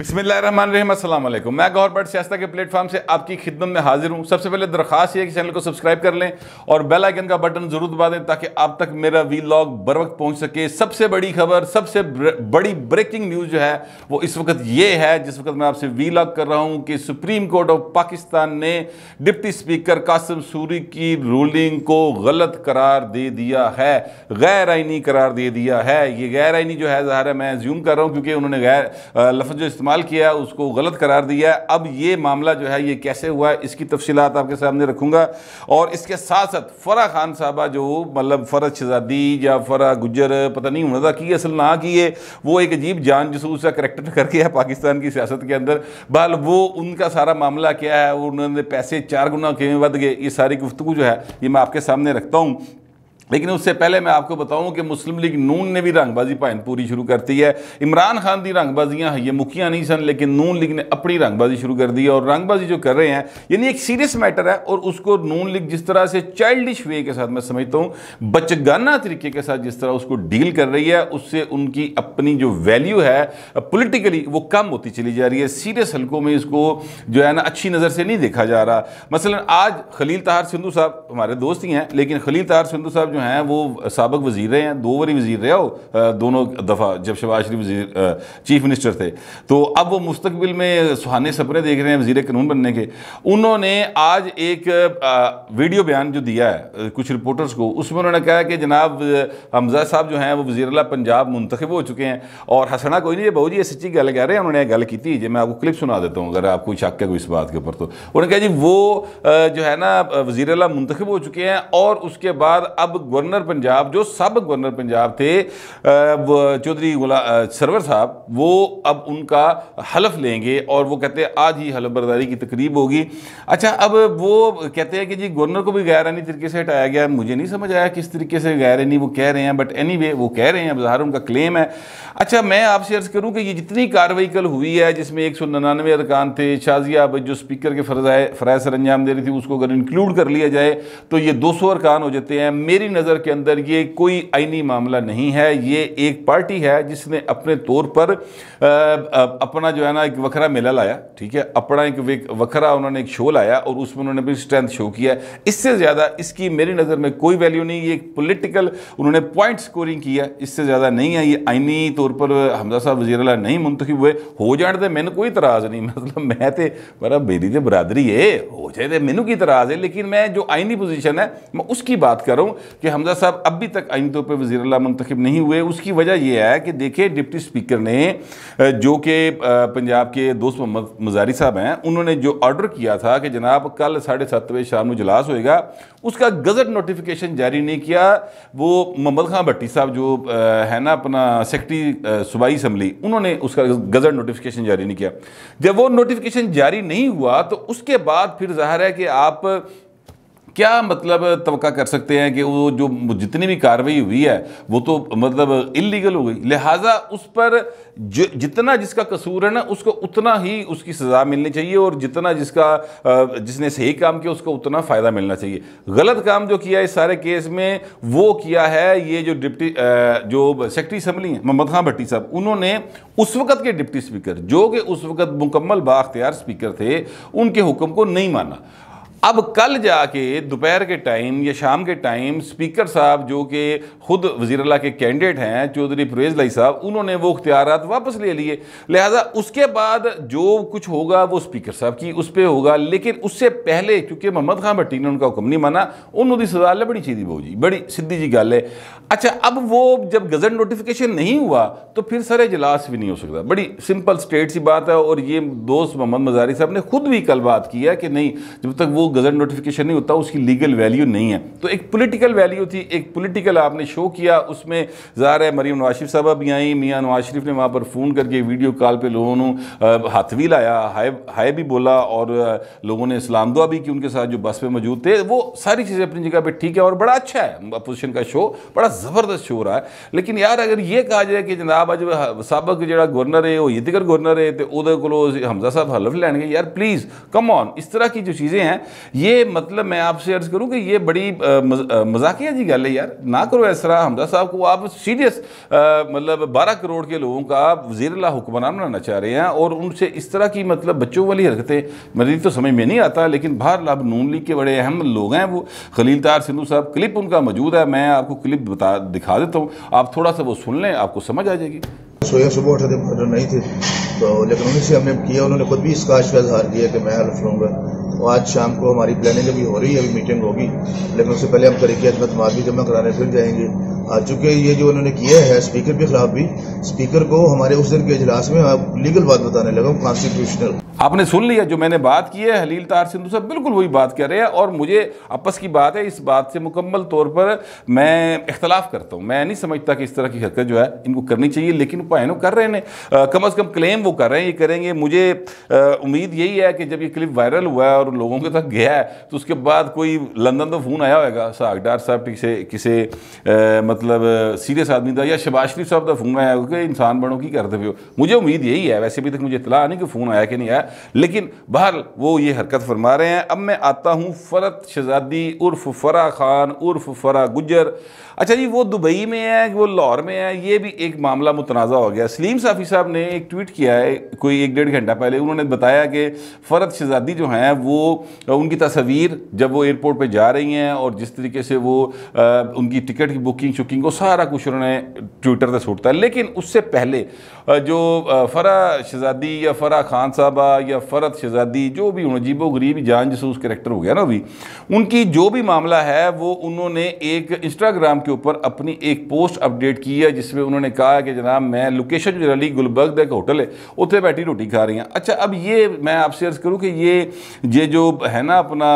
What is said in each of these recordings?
अस्सलाम वालेकुम मैं गवर्नमेंट सियासता के प्लेटफॉर्म से आपकी खिदमत में हाजिर हूँ सबसे पहले दरख्वास्त ये कि चैनल को सब्सक्राइब कर लें और बेल आइकन का बटन ज़रूर दबा दें ताकि आप तक मेरा वी लॉग बर वक्त पहुँच सके सबसे बड़ी खबर सबसे बड़ी ब्रेकिंग न्यूज़ जो है वो इस वक्त ये है जिस वक्त मैं आपसे वी लॉग कर रहा हूँ कि सुप्रीम कोर्ट ऑफ पाकिस्तान ने डिप्टी स्पीकर कासिम सूरी की रूलिंग को गलत करार दे दिया है गैर आइनी करार दे दिया है ये गैर आइनी जो है ज़ाहिर है मैं ज्यूम कर रहा हूँ क्योंकि उन्होंने गैर लफ्ज़ जो इस्तेमाल इस्तेमाल किया उसको गलत करार दिया अब ये मामला जो है ये कैसे हुआ है इसकी तफसीत आपके सामने रखूँगा और इसके साथ साथ फ़रा खान साहबा जो मतलब फ़रा शहजादी या फ़रा गुजर पता नहीं था की असल ना की है वो एक अजीब जान जसूस का करेक्टर करके है पाकिस्तान की सियासत के अंदर बहल वो उनका सारा मामला क्या है उन्होंने पैसे चार गुना किए बद गए ये सारी गुफ्तु जो है ये मैं आपके सामने रखता हूँ लेकिन उससे पहले मैं आपको बताऊं कि मुस्लिम लीग नून ने भी रंगबाजी पाइन पूरी शुरू करती है इमरान खान की रंगबाजियाँ ये मुखिया नहीं सन लेकिन नून लीग ने अपनी रंगबाजी शुरू कर दी है और रंगबाजी जो कर रहे हैं यानी एक सीरियस मैटर है और उसको नून लीग जिस तरह से चाइल्डिश वे के साथ मैं समझता हूँ बचगाना तरीके के साथ जिस तरह उसको डील कर रही है उससे उनकी अपनी जो वैल्यू है पोलिटिकली वो कम होती चली जा रही है सीरियस हल्कों में इसको जो है ना अच्छी नज़र से नहीं देखा जा रहा मसला आज खलील तहार सिंधु साहब हमारे दोस्त ही हैं लेकिन खलील तहार सिंधु साहब जो हैं वो सबक वजीर रहे हैं दो वरी वजीर रहे हो दोनों दफ़ा जब शबाज शरीफ वजीर चीफ मिनिस्टर थे तो अब वो मुस्तबिल में सुहाने सपरे देख रहे हैं वजीर कानून बनने के उन्होंने आज एक वीडियो बयान जो दिया है कुछ रिपोर्टर्स को उसमें उन्होंने कहा कि जनाब हमजा साहब जो हैं वो वजी अला पंजाब मुंतखब हो चुके हैं और हंसना कोई नहीं है बहू जी ये सच्ची गल कह रहे हैं उन्होंने गल की जो मैं आपको क्लिप सुना देता हूँ अगर आपको शक है कोई इस बात के ऊपर तो उन्होंने कहा जी वो जो है ना वजीर अला मुंतखब हो चुके हैं और उसके बाद अब गवर्नर पंजाब जो सब गवर्नर पंजाब थे चौधरी गुला सरवर साहब वो अब उनका हलफ लेंगे और वो कहते हैं आज ही हलफ बर्दारी की तकरीब होगी अच्छा अब वो कहते हैं कि जी गवर्नर को भी आनी तरीके से हटाया गया मुझे नहीं समझ आया किस तरीके से गैरानी वो कह रहे हैं बट एनी anyway, वो कह रहे हैं अब ज़ाहिर उनका क्लेम है अच्छा मैं आपसे अर्ज़ करूँ कि ये जितनी कार्रवाई कल हुई है जिसमें एक सौ अरकान थे शाजिया अब जो स्पीकर के फरजाए फ़राय सर अंजाम दे रही थी उसको अगर इंक्लूड कर लिया जाए तो ये दो सौ अरकान हो जाते हैं मेरी नज़र के अंदर ये कोई आइनी मामला नहीं है ये एक पार्टी है जिसने अपने तौर पर अपना जो है ना एक वखरा मेला लाया ठीक है अपना एक वखरा उन्होंने एक शो लाया और उसमें उन्होंने अपनी स्ट्रेंथ शो किया इससे ज़्यादा इसकी मेरी नज़र में कोई वैल्यू नहीं ये एक पोलिटिकल उन्होंने पॉइंट स्कोरिंग किया इससे ज़्यादा नहीं है ये आइनी तौर पर हमजा साहब वजीर अला नहीं मुंतखब हुए हो जाने तो मैंने कोई इतराज़ नहीं मतलब मैं तो मेरा मेरी तो बरादरी है हो जाए तो मैनू की इतराज़ है लेकिन मैं जो आइनी पोजिशन है मैं उसकी बात कर रहा हूँ कि कि हमजा साहब अभी तक आइन तौर पर वजी अल मंतखब नहीं हुए उसकी वजह यह है कि देखिए डिप्टी स्पीकर ने जो कि पंजाब के दोस्त मोहम्मद मजारी साहब हैं उन्होंने जो ऑर्डर किया था कि जनाब कल साढ़े सात बजे शाम इजलास होएगा उसका गजट नोटिफिकेशन जारी नहीं किया वो मोहम्मद खां भट्टी साहब जो है ना अपना सेक्रटरी सूबाई असम्बली उन्होंने उसका गजट नोटिफिकेशन जारी नहीं किया जब वो नोटिफिकेशन जारी नहीं हुआ तो उसके बाद फिर जाहिर है कि आप क्या मतलब तवका कर सकते हैं कि वो जो जितनी भी कार्रवाई हुई है वो तो मतलब इलीगल हो गई लिहाजा उस पर जितना जिसका कसूर है ना उसको उतना ही उसकी सज़ा मिलनी चाहिए और जितना जिसका जिसने सही काम किया उसको उतना फ़ायदा मिलना चाहिए गलत काम जो किया इस सारे केस में वो किया है ये जो डिप्टी जो सेक्रेटरी असम्बली हैं मोहम्मद खां भट्टी साहब उन्होंने उस वक्त के डिप्टी स्पीकर जो कि उस वक्त मुकम्मल बाख्तियार स्पीकर थे उनके हुक्म को नहीं माना अब कल जाके दोपहर के टाइम या शाम के टाइम स्पीकर साहब जो कि खुद अला के कैंडिडेट हैं चौधरी परवेज लाई साहब उन्होंने वो अख्तियार वापस ले लिए लिहाजा उसके बाद जो कुछ होगा वो स्पीकर साहब की उस पर होगा लेकिन उससे पहले क्योंकि मोहम्मद खान भट्टी ने उनका हुक्म नहीं माना उन्होंने सजा ले बड़ी चीज़ बहू जी बड़ी सीधी जी गल है अच्छा अब वो जब गजट नोटिफिकेशन नहीं हुआ तो फिर सर इजलास भी नहीं हो सकता बड़ी सिंपल स्टेट सी बात है और ये दोस्त मोहम्मद मजारी साहब ने खुद भी कल बात किया कि नहीं जब तक वो गज़ट नोटिफिकेशन नहीं होता उसकी लीगल वैल्यू नहीं है तो एक पोलिटिकल वैल्यू थी एक पोलिटिकल आपने शो किया उसमें ज़ाहिर है मरीम नवाज शरीफ साहबा भी आई मियाँ नवाज शरीफ ने वहाँ पर फ़ोन करके वीडियो कॉल पर लोगों ने हाथ भी लाया हाय हाय भी बोला और लोगों ने इस्लाम दुआ भी की उनके साथ जो बस में मौजूद थे वो सारी चीज़ें अपनी जगह पर ठीक है और बड़ा अच्छा है अपोजिशन का शो बड़ा ज़बरदस्त शो रहा है लेकिन यार अगर ये कहा जाए कि जनाब अज हाँ, सबक जो गवर्नर है वो यदिगर गवर्नर है तो वो हमजा साहब हलफ लैन गए यार प्लीज़ कम ऑन इस तरह की जो चीज़ें हैं ये मतलब मैं आपसे अर्ज करूँ कि ये बड़ी मजाकिया जी गल है यार ना करो ऐसा हमदा साहब को आप सीरियस मतलब बारह करोड़ के लोगों का आप वजीर हुक्मरान बनाना चाह रहे हैं और उनसे इस तरह की मतलब बच्चों वाली हरकतें मेरी तो समझ में नहीं आता लेकिन बाहर लाभ नून लीग के बड़े अहम लोग हैं वो खलील तार सिंधु साहब क्लिप उनका मौजूद है मैं आपको क्लिप बता दिखा देता हूँ आप थोड़ा सा वो सुन लें आपको समझ आ जाएगी सोया सुबह उठे थे नहीं थे तो लेकिन उन्हीं से हमने किया उन्होंने खुद भी इसका काश का दिया कि मैं हल्फ लूँगा और आज शाम को हमारी प्लानिंग अभी हो रही है अभी मीटिंग होगी लेकिन उससे पहले हम तरीके अदमत माल भी जमा कराने फिर जाएंगे आज चूंकि ये जो उन्होंने किया है स्पीकर के खिलाफ भी स्पीकर को हमारे उस दिन के इजलास में लीगल बात बताने लगा कॉन्स्टिट्यूशनल आपने सुन लिया जो मैंने बात की है हलील तार सिंधु साहब बिल्कुल वही बात कर रहे हैं और मुझे आपस की बात है इस बात से मुकम्मल तौर पर मैं इख्तलाफ करता हूँ मैं नहीं समझता कि इस तरह की हरकत जो है इनको करनी चाहिए लेकिन पायनों कर रहे हैं कम अज़ कम क्लेम वो कर रहे हैं ये करेंगे मुझे उम्मीद यही है कि जब ये क्लिप वायरल हुआ है और लोगों के तक गया है तो उसके बाद कोई लंदन तो फ़ोन आया होगा सागडार साहब किसे किसे मतलब सीरियस आदमी था या शबाज शरीफ साहब का फ़ोन आया कि इंसान बनो की करते हुए मुझे उम्मीद यही है वैसे अभी तक मुझे इतला नहीं कि फ़ोन आया कि नहीं आया लेकिन बहर वो ये हरकत फरमा रहे हैं अब मैं आता हूँ फ़रत शहजादी उर्फ फ़रा ख़ान उर्फ फ़रा गुजर अच्छा जी वो दुबई में है वो लाहौर में है ये भी एक मामला मुतनाज़ा हो गया सलीम साफ़ी साहब ने एक ट्वीट किया है कोई एक डेढ़ घंटा पहले उन्होंने बताया कि फ़रत शहजादी जो हैं वो उनकी तस्वीर जब वो एयरपोर्ट पर जा रही हैं और जिस तरीके से वो आ, उनकी टिकट की बुकिंग शुकिंग को सारा कुछ उन्होंने ट्विटर पर सूटता है लेकिन उससे पहले जो फ़रा शहजादी या फ़रा खान साहबा या फ़रत शहज़ादी जो भी हों जीबो गरीब जान जसूस करेक्टर हो गया ना अभी उनकी जो भी मामला है वो उन्होंने एक इंस्टाग्राम के ऊपर अपनी एक पोस्ट अपडेट की है जिसमें उन्होंने कहा कि जनाब मैं लोकेशन जो रली गुलबर्ग का एक होटल है उत्थे बैठी रोटी खा रही हैं अच्छा अब ये मैं आपसे अर्ज़ करूँ कि ये ये जो है ना अपना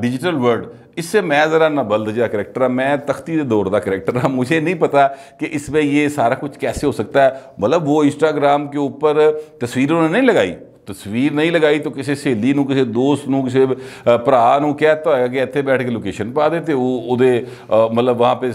डिजिटल वर्ल्ड इससे मैं ज़रा ना बल्द जहा करैक्टर हाँ मैं तख्ती से दौर का करैक्टर हाँ मुझे नहीं पता कि इसमें ये सारा कुछ कैसे हो सकता है मतलब वो इंस्टाग्राम के ऊपर तस्वीर उन्होंने नहीं लगाई तस्वीर नहीं लगाई तो किसी सहेली किसी दोस्त ਦੋਸਤ किसी ਕਿਸੇ ਭਰਾ ਨੂੰ ਕਹਿਤਾ कि इतने बैठ के लोकेशन पा दे तो वो उदे मतलब वहाँ पे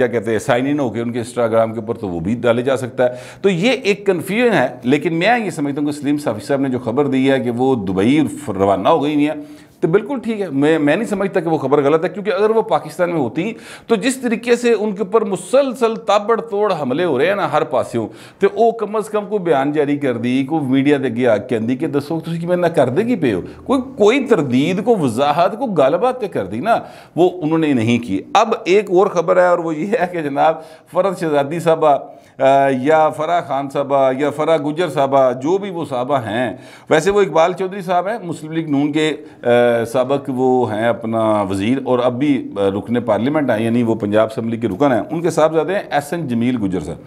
क्या कहते हैं साइन इन होकर उनके इंस्टाग्राम के ऊपर तो वो भी डाले जा सकता है तो ये एक कन्फ्यूजन है लेकिन मैं ये समझता हूँ कि सलीम साफी साहब ने जो खबर दी है कि वो दुबई रवाना हो गई हुई हैं तो बिल्कुल ठीक है मैं मैं नहीं समझता कि वो खबर गलत है क्योंकि अगर वो पाकिस्तान में होती तो जिस तरीके से उनके ऊपर मुसलसल ताबड़ तोड़ हमले हो रहे हैं ना हर पास्यों तो वो कम अज़ कम कोई बयान जारी कर दी कोई मीडिया के अगे आके आँदी कि दसो तुम कि ना कर देगी पे हो कोई कोई तरदीद को वजाहत को गलबात तो कर दी ना वो उन्होंने नहीं की अब एक और ख़बर है और वो ये है कि जनाब फरद शहजादी साहबा या फ़रा खान साहबा या फ़रा गुजर साहबा जो भी वो साहबा हैं वैसे वो इकबाल चौधरी साहब हैं मुस्लिम लीग नून के सबक वो हैं अपना वज़ीर और अब भी रुकन पार्लियामेंट आए यानी वो पंजाब असम्बली के रुकन हैं उनके साहबजादे हैं एस एन जमील गुजर साहब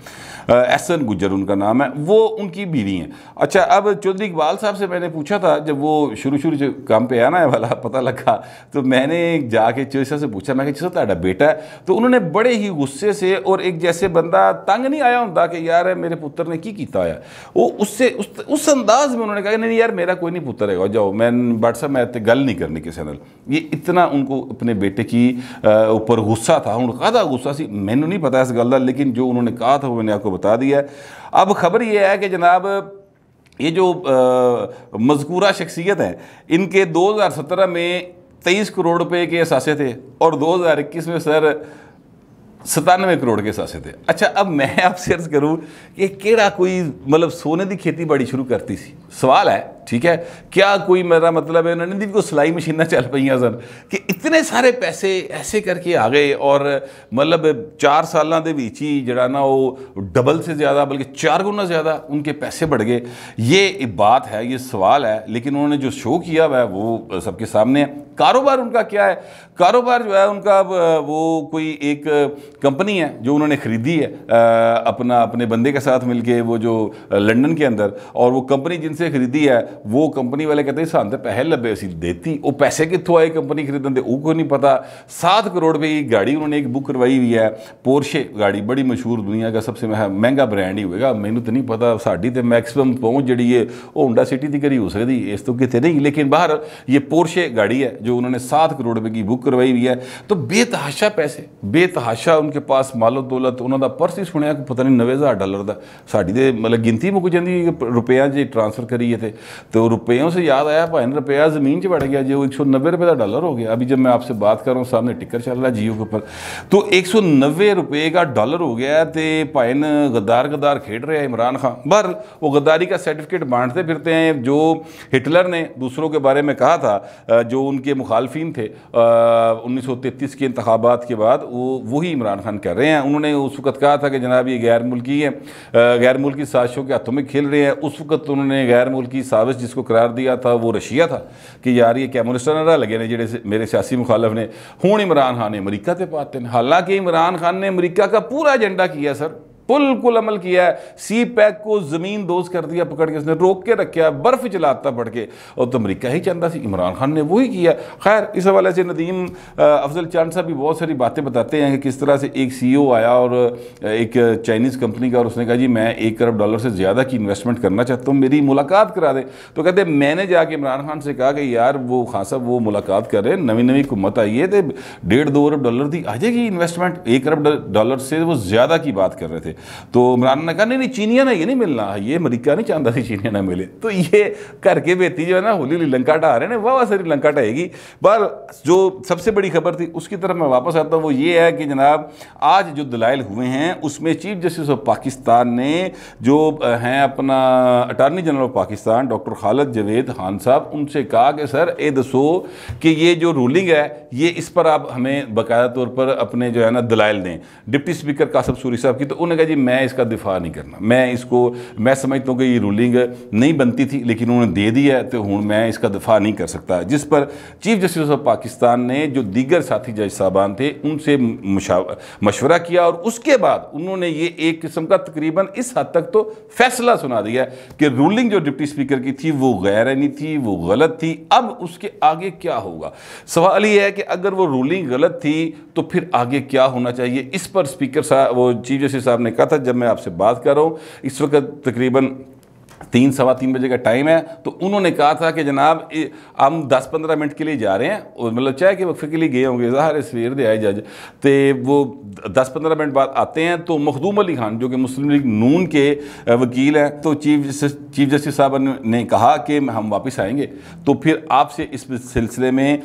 एन गुजर उनका नाम है वो उनकी बीवी हैं अच्छा अब चौधरी इकबाल साहब से मैंने पूछा था जब वो शुरू शुरू से काम पे आना है वाला पता लगा तो मैंने जाके चौधरी साहब से पूछा मैं कि चलो तो बेटा है तो उन्होंने बड़े ही गुस्से से और एक जैसे बंदा तंग नहीं आया नहीं ਹੁੰਦਾ ਕਿ ਯਾਰ मेरे पुत्र ने की किया है वो उससे उस, उस अंदाज में उन्होंने कहा नहीं यार मेरा कोई नहीं पुत्र है जाओ मैं व्हाट्सएप मैं गल नहीं करनी किसी न ये इतना उनको अपने बेटे की ऊपर गुस्सा था हूँ कहता गुस्सा सी मैंने नहीं पता इस गल का लेकिन जो उन्होंने कहा था वो मैंने आपको बता दिया अब खबर ये है कि जनाब ये जो मजकूरा शख्सियत है इनके 2017 में 23 करोड़ रुपए के असासे थे और 2021 में सर 97 ਕਰੋੜ ਕੇ ਸਾਸੇ ਤੇ ਅੱਛਾ ਅਬ ਮੈਂ ਆਪ ਸੇ ਅਰਜ਼ ਕਰੂੰ ਕਿ ਕਿਹੜਾ ਕੋਈ ਮਤਲਬ ਸੋਨੇ ਦੀ ਖੇਤੀ ਬਾੜੀ ਸ਼ੁਰੂ ਕਰਤੀ ਸੀ सवाल है ठीक है क्या कोई मेरा मतलब है रणदीप को सिलाई मशीन चल पई सर कि इतने सारे पैसे ऐसे करके आ गए और मतलब चार साल के बीच ही जरा ना वो डबल से ज़्यादा बल्कि चार गुना ज़्यादा उनके पैसे बढ़ गए ये बात है ये सवाल है लेकिन उन्होंने जो शो किया हुआ है वो सबके सामने है कारोबार उनका क्या है कारोबार जो है उनका वो कोई एक कंपनी है जो उन्होंने ख़रीदी है अपना अपने बंदे के साथ मिलके वो जो लंदन के अंदर और वो कंपनी जिनसे से खरीदी है वो कंपनी वाले कहते हैं सानते पैसे लबे असी देती वो पैसे कितों आए कंपनी खरीदन के को नहीं पता सात करोड़ रुपये की गाड़ी उन्होंने एक बुक करवाई हुई है पोर्शे गाड़ी बड़ी मशहूर दुनिया का सबसे महंगा ब्रांड ही होगा मैंने तो नहीं पता साड़ी तो मैक्सिमम पहुँच जी है वो होंडा सिटी की करी हो सकती इस तो कितने नहीं लेकिन बाहर ये पोर्शे गाड़ी है जो उन्होंने सात करोड़ रुपये की बुक करवाई हुई है तो बेतहाशा पैसे बेतहाशा उनके पास ਮਾਲੋ ਦੌਲਤ ਉਹਨਾਂ ਦਾ ਪਰਸ ਹੀ ਸੁਣਿਆ ਕਿ ਪਤਾ ਨਹੀਂ 90000 ਡਾਲਰ ਦਾ ਸਾਡੀ ਦੇ ਮਤਲਬ ਗਿਣਤੀ ਮੁੱਕ ਜਾਂਦੀ ਰੁਪਿਆ ਜੇ ਟ੍ਰਾਂਸਫਰ करिए थे तो रुपयों से याद आया भाई रुपया ज़मीन 'च बढ़ गया जो एक सौ नब्बे रुपये का डॉलर हो गया अभी जब मैं आपसे बात कर रहा हूँ सामने टिकर चल रहा है जियो के ऊपर तो एक सौ नब्बे रुपये का डॉलर हो गया तो भाई न गद्दार गद्दार खेड रहे हैं इमरान खान बर वो गद्दारी का सर्टिफिकेट बांटते फिरते हैं जो हिटलर ने दूसरों के बारे में कहा था जो उनके मुखालफी थे उन्नीस सौ तैतीस के इंतबात के बाद वो वही इमरान खान कर रहे हैं उन्होंने उस वक्त कहा था कि जनाब ये गैर मुल्की हैं गैर मुल्की साजिशों के हाथों में खेल रहे हैं उस वक्त उन्होंने गैर गैर मुल्की साविश जिसको करार दिया था वो रशिया था कि यार ये कैमोनिस्टां ना लगे ने जेह्ड़े मेरे सियासी मुखालफ ने हूँ इमरान खान ने अमरीका से पाते हैं हालांकि इमरान खान ने अमरीका का पूरा एजेंडा किया सर बिल्कुल अमल किया है सी पैक को जमीन दोज कर दिया पकड़ के उसने रोक के रखा बर्फ चलाता पड़ के और तो अमरीका ही चाहता सी इमरान खान ने वही किया खैर इस हवाले से नदीम अफजल चांद साहब भी बहुत सारी बातें बताते हैं कि किस तरह से एक सी e आया और एक चाइनीज़ कंपनी का और उसने कहा जी मैं एक अरब डॉलर से ज़्यादा की इन्वेस्टमेंट करना चाहता हूँ मेरी मुलाकात करा दे तो कहते मैंने जाके इमरान खान से कहा कि यार वो खान साहब वो मुलाकात कर रहे हैं नवी नवी हुकूमत आई है तो डेढ़ दो अरब डॉलर दी आ जाएगी इन्वेस्टमेंट एक अरब डॉलर से वो ज़्यादा की बात कर रहे थे थे तो इमरान ने कहा नहीं नहीं चीनिया ना ये नहीं मिलना ये अमरीका नहीं चाहता कि चीनिया ना मिले तो ये करके बेती जो है ना होली लंका ढा रहे हैं वाह सारी लंका टाएगी पर जो सबसे बड़ी खबर थी उसकी तरफ मैं वापस आता हूँ वो ये है कि जनाब आज जो दलाइल हुए हैं उसमें चीफ जस्टिस ऑफ पाकिस्तान ने जो हैं अपना attorney general of Pakistan doctor Khalid Javed Khan साहब उनसे कहा कि सर ए दसो कि ये जो रूलिंग है ये इस पर आप हमें बाकायदा तौर पर अपने जो है ना दलाइल दें डिप्टी स्पीकर कासम सूरी साहब की तो उन्हें कहेगा जी मैं इसका दिफा नहीं करना मैं इसको मैं समझता हूँ कि ये रूलिंग नहीं बनती थी लेकिन उन्होंने दे दी है तो हूँ मैं इसका दिफा नहीं कर सकता जिस पर चीफ जस्टिस ऑफ पाकिस्तान ने जो दीगर साथी जज साहबान थे उनसे मशवरा किया और उसके बाद उन्होंने ये एक किस्म का तकरीबन इस हद तक तो फैसला सुना दिया कि रूलिंग जो डिप्टी स्पीकर की थी वो गैर थी वो गलत थी अब उसके आगे क्या होगा सवाल ये है कि अगर वो रूलिंग गलत थी तो फिर आगे क्या होना चाहिए इस पर स्पीकर साहब वो चीफ जस्टिस साहब ने मैंने कहा था जब मैं आपसे बात कर रहा हूँ इस वक्त तकरीबन तीन सवा तीन बजे का टाइम है तो उन्होंने कहा था कि जनाब हम दस पंद्रह मिनट के लिए जा रहे हैं और मतलब चाहे कि वक्फे के लिए गए होंगे ज़ाहिर सवेर दे आए जज तो वो दस पंद्रह मिनट बाद आते हैं तो मखदूम अली खान जो कि मुस्लिम लीग नून के वकील हैं तो चीफ जस्टिस चीफ जस्टिस साहब ने कहा कि हम वापस आएंगे तो फिर आपसे इस सिलसिले में आ,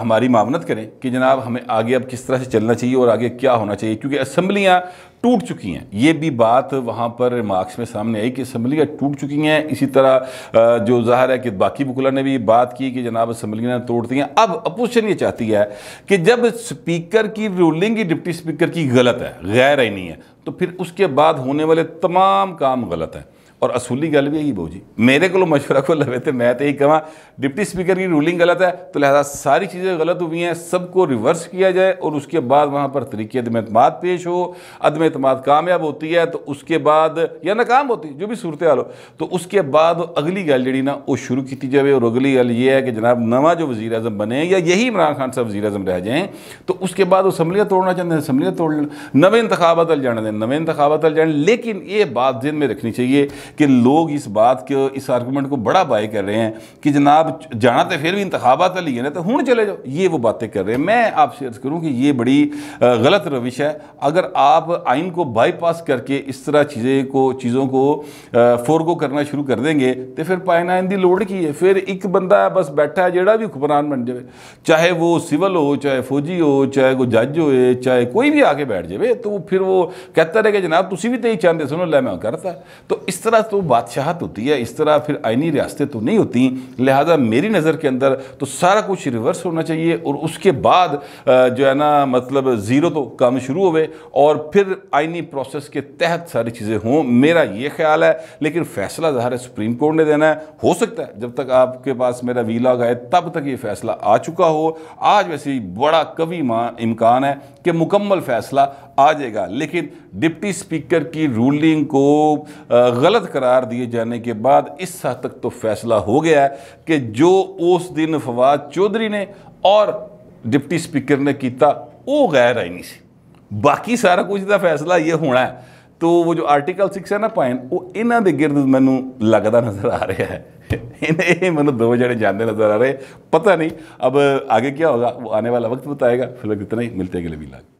हमारी मामनत करें कि जनाब हमें आगे अब किस तरह से चलना चाहिए और आगे क्या होना चाहिए क्योंकि असम्बलियाँ टूट चुकी हैं ये भी बात वहाँ पर रिमार्क्स में सामने आई कि असम्बलियाँ टूट चुकी हैं इसी तरह जो जाहिर है कि बाकी बकुला ने भी बात की कि जनाब असम्बलियाँ तोड़ दी हैं अब अपोजिशन ये चाहती है कि जब स्पीकर की रूलिंग ही डिप्टी स्पीकर की गलत है गैर आईनी है तो फिर उसके बाद होने वाले तमाम काम गलत हैं और असूली गल भी यही बहू जी मेरे को मशुरा को लवे तो मैं तो यही कह डिप्टी स्पीकर की रूलिंग गलत है तो लिहाजा सारी चीज़ें गलत हुई हैं सबको रिवर्स किया जाए और उसके बाद वहाँ पर तरीके अदम अतमाद पेश हो अदम अतमाद कामयाब होती है तो उसके बाद या नाकाम होती जो भी सूरत हाल हो तो उसके बाद अगली गल जी ना वो शुरू की जाए और अगली गल ये है कि जनाब नवा जो वजी अजम बने या यही इमरान खान साहब वजी अजम रह जाएँ तो उसके बाद असम्बलियाँ तोड़ना चाहते हैं असम्बलियाँ तोड़ लेना नवे इंतबात अल जाने दें नवे इंतबात अल जाने लेकिन ये बात दिन में रखनी चाहिए कि लोग इस बात के इस आर्गूमेंट को बड़ा बाय कर रहे हैं कि जनाब जाना तो फिर भी इंतबात लिए ना तो हूँ चले जाओ ये वो बातें कर रहे हैं मैं आपसे अर्ज़ करूँ कि ये बड़ी गलत रविश है अगर आप आइन को बाईपास करके इस तरह चीज़ें को चीज़ों को फोरगो करना शुरू कर देंगे तो फिर पाइन आइन की लौड़ की है फिर एक बंदा बस बैठा है जोड़ा भी हुक्मरान बन जाए चाहे वो सिविल हो चाहे फौजी हो चाहे वो जज हो चाहे कोई भी आके बैठ जाए तो फिर वो कहता रहे कि जनाब तुम भी तो यही चाहते सुनो लै मैं करता तो इस तरह तरह तो बादशाहत होती है इस तरह फिर आइनी रियासतें तो नहीं होती लिहाजा मेरी नज़र के अंदर तो सारा कुछ रिवर्स होना चाहिए और उसके बाद जो है ना मतलब ज़ीरो तो काम शुरू हो और फिर आइनी प्रोसेस के तहत सारी चीज़ें हों मेरा ये ख्याल है लेकिन फ़ैसला ज़ाहिर है सुप्रीम कोर्ट ने देना है हो सकता है जब तक आपके पास मेरा वीला गए तब तक ये फ़ैसला आ चुका हो आज वैसे बड़ा कवि इम्कान है कि मुकम्मल फ़ैसला आ जाएगा लेकिन डिप्टी स्पीकर की रूलिंग को गलत करार दिए जाने के बाद इस हद तक तो फैसला हो गया कि जो उस दिन फवाद चौधरी ने और डिप्टी स्पीकर ने किया वो गैर आईनी से बाकी सारा कुछ का फैसला ये होना है तो वो जो आर्टिकल सिक्स है ना पॉइंट वो इन्हों के गिरद मैं लगता नज़र आ रहा है मैं दो जने जाते नज़र आ रहे पता नहीं अब आगे क्या होगा वो आने वाला वक्त बताएगा फिलहाल इतना ही मिलते अगले भी लाग